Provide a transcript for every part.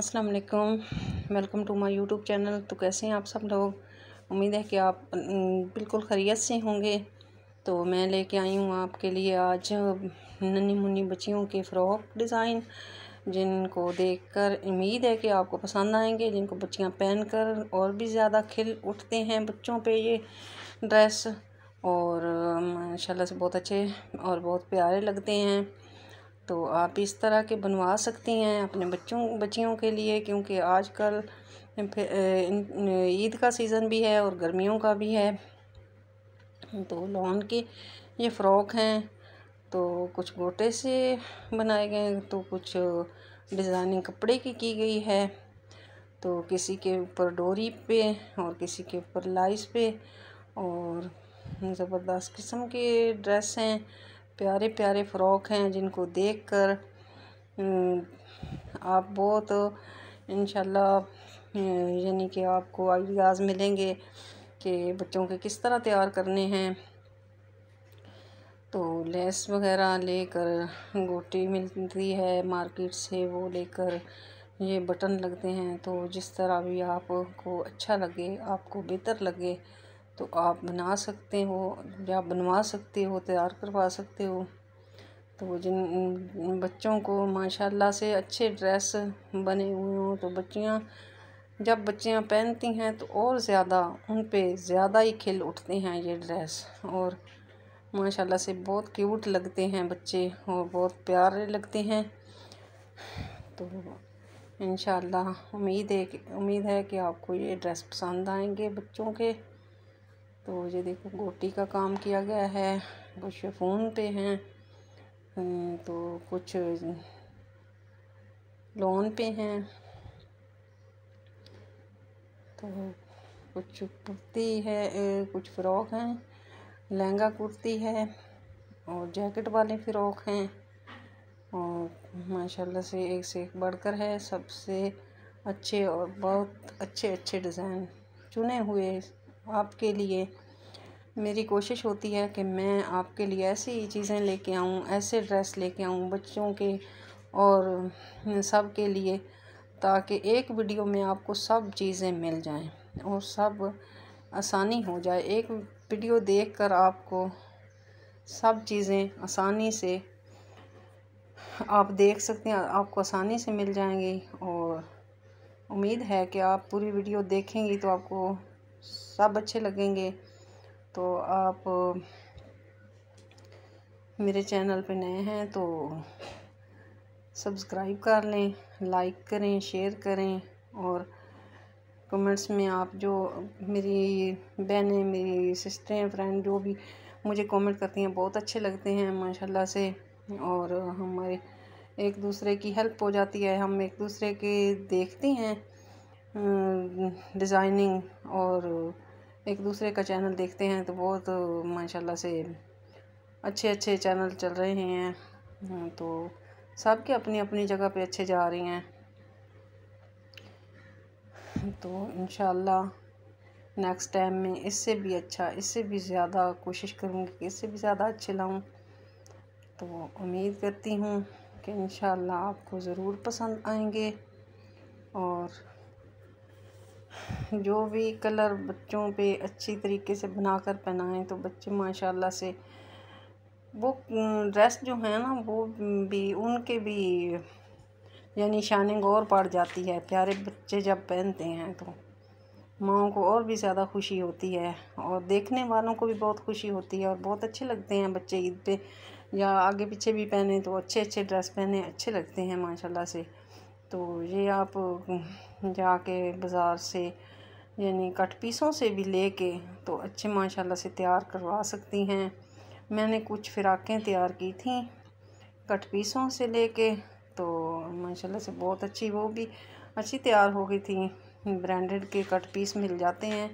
अस्सलाम वालेकुम welcome to my YouTube channel तो कैसे हैं आप सब लोग उम्मीद है कि आप बिल्कुल खरीत से होंगे तो मैं लेके आई हूँ आपके लिए आज नन्ही मुन्नी बच्चियों के फ़्रॉक डिज़ाइन जिनको देखकर उम्मीद है कि आपको पसंद आएंगे जिनको बच्चियाँ पहन कर और भी ज़्यादा खिल उठते हैं बच्चों पर ये ड्रेस और माशाल्लाह से बहुत अच्छे और बहुत प्यारे लगते हैं तो आप इस तरह के बनवा सकती हैं अपने बच्चों बच्चियों के लिए क्योंकि आजकल ईद का सीज़न भी है और गर्मियों का भी है तो लॉन के ये फ़्रॉक हैं तो कुछ गोटे से बनाए गए तो कुछ डिज़ाइनिंग कपड़े की की गई है तो किसी के ऊपर डोरी पे और किसी के ऊपर लाइस पे और ज़बरदस्त किस्म के ड्रेस हैं प्यारे प्यारे फ़्रॉक हैं जिनको देखकर हम्म, आप बहुत इन हम्म, यानी कि आपको आइडियाज़ मिलेंगे कि बच्चों के किस तरह तैयार करने हैं तो लेस वगैरह लेकर गोटी मिलती है मार्केट से वो लेकर ये बटन लगते हैं तो जिस तरह भी आपको अच्छा लगे आपको बेहतर लगे तो आप बना सकते हो या बनवा सकते हो तैयार करवा सकते हो तो जिन बच्चों को माशाल्लाह से अच्छे ड्रेस बने हुए हों तो बच्चियाँ जब बच्चियाँ पहनती हैं तो और ज़्यादा उन पर ज़्यादा ही खिल उठते हैं ये ड्रेस और माशाल्लाह से बहुत क्यूट लगते हैं बच्चे और बहुत प्यारे लगते हैं तो इन उम्मीद है उम्मीद है कि आपको ये ड्रेस पसंद आएंगे बच्चों के तो ये देखो गोटी का काम किया गया है कुछ फ़ोन पे हैं हम्म, तो कुछ लॉन पे हैं तो कुछ कुर्ती है कुछ फ़्रॉक हैं लहंगा कुर्ती है और जैकेट वाले फ़्रॉक हैं और माशाल्लाह से एक से एक बढ़कर है सबसे अच्छे और बहुत अच्छे अच्छे डिज़ाइन चुने हुए आपके लिए मेरी कोशिश होती है कि मैं आपके लिए ऐसी चीज़ें लेके आऊँ ऐसे ड्रेस लेके आऊँ बच्चों के और सब के लिए ताकि एक वीडियो में आपको सब चीज़ें मिल जाएं और सब आसानी हो जाए एक वीडियो देखकर आपको सब चीज़ें आसानी से आप देख सकते हैं आपको आसानी से मिल जाएंगी और उम्मीद है कि आप पूरी वीडियो देखेंगी तो आपको सब अच्छे लगेंगे तो आप मेरे चैनल पे नए हैं तो सब्सक्राइब कर लें लाइक करें शेयर करें और कमेंट्स में आप जो मेरी बहनें मेरी सिस्टरें फ्रेंड जो भी मुझे कमेंट करती हैं बहुत अच्छे लगते हैं माशाल्लाह से और हमारे एक दूसरे की हेल्प हो जाती है हम एक दूसरे के देखते हैं डिज़ाइनिंग और एक दूसरे का चैनल देखते हैं तो बहुत माशाल्लाह से अच्छे अच्छे चैनल चल रहे हैं हाँ, तो सबके अपनी अपनी जगह पे अच्छे जा रही हैं तो इनशाला नेक्स्ट टाइम में इससे भी अच्छा इससे भी ज़्यादा कोशिश करूँगी कि इससे भी ज़्यादा अच्छे लाऊं तो उम्मीद करती हूँ कि इन आपको ज़रूर पसंद आएंगे और जो भी कलर बच्चों पे अच्छी तरीके से बनाकर पहनाएं तो बच्चे माशाल्लाह से वो ड्रेस जो है ना वो भी उनके भी यानी शानिंग और पड़ जाती है प्यारे बच्चे जब पहनते हैं तो माओ को और भी ज़्यादा खुशी होती है और देखने वालों को भी बहुत खुशी होती है और बहुत अच्छे लगते हैं बच्चे ईद पे या आगे पीछे भी पहने तो अच्छे अच्छे ड्रेस पहने अच्छे लगते हैं माशाल्लाह से तो ये आप जाके बाज़ार से यानी कट पीसों से भी ले के तो अच्छे माशाल्लाह से तैयार करवा सकती हैं मैंने कुछ फ़िराकें तैयार की थी कट पीसों से ले के तो माशाल्लाह से बहुत अच्छी वो भी अच्छी तैयार हो गई थी ब्रांडेड के कट पीस मिल जाते हैं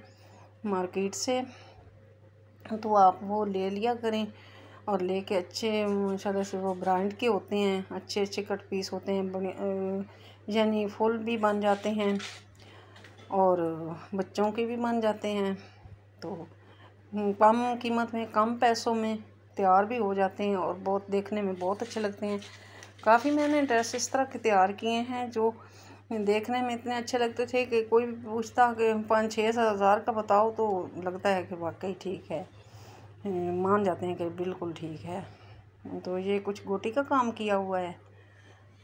मार्केट से तो आप वो ले लिया करें और लेके अच्छे माशाल्लाह से वो ब्रांड के होते हैं अच्छे अच्छे कट पीस होते हैं यानी फुल भी बन जाते हैं और बच्चों के भी बन जाते हैं तो कम कीमत में कम पैसों में तैयार भी हो जाते हैं और बहुत देखने में बहुत अच्छे लगते हैं काफ़ी मैंने ड्रेस इस तरह के तैयार किए हैं जो देखने में इतने अच्छे लगते थे कि कोई भी पूछता कि पाँच छः हज़ार का बताओ तो लगता है कि वाकई ठीक है मान जाते हैं कि बिल्कुल ठीक है तो ये कुछ गोटी का काम किया हुआ है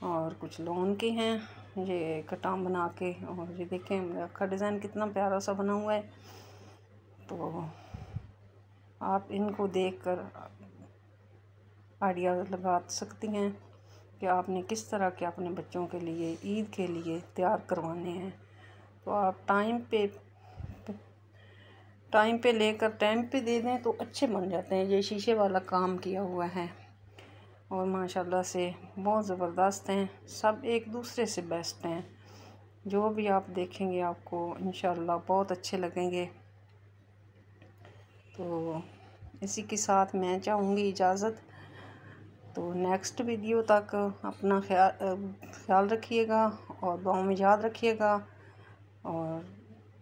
और कुछ लोन के हैं ये कटाम बना के और ये देखें आपका डिज़ाइन कितना प्यारा सा बना हुआ है तो आप इनको देख कर आइडिया लगा सकती हैं कि आपने किस तरह के अपने बच्चों के लिए ईद के लिए तैयार करवाने हैं तो आप टाइम पे टाइम पे लेकर टाइम पे दे दें तो अच्छे बन जाते हैं ये शीशे वाला काम किया हुआ है और माशाल्लाह से बहुत ज़बरदस्त हैं सब एक दूसरे से बेस्ट हैं जो भी आप देखेंगे आपको इन बहुत अच्छे लगेंगे तो इसी के साथ मैं चाहूँगी इजाज़त तो नेक्स्ट वीडियो तक अपना ख्याल ख्याल रखिएगा और दुआ में याद रखिएगा और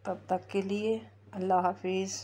तब तक के लिए अल्लाह हाफिज़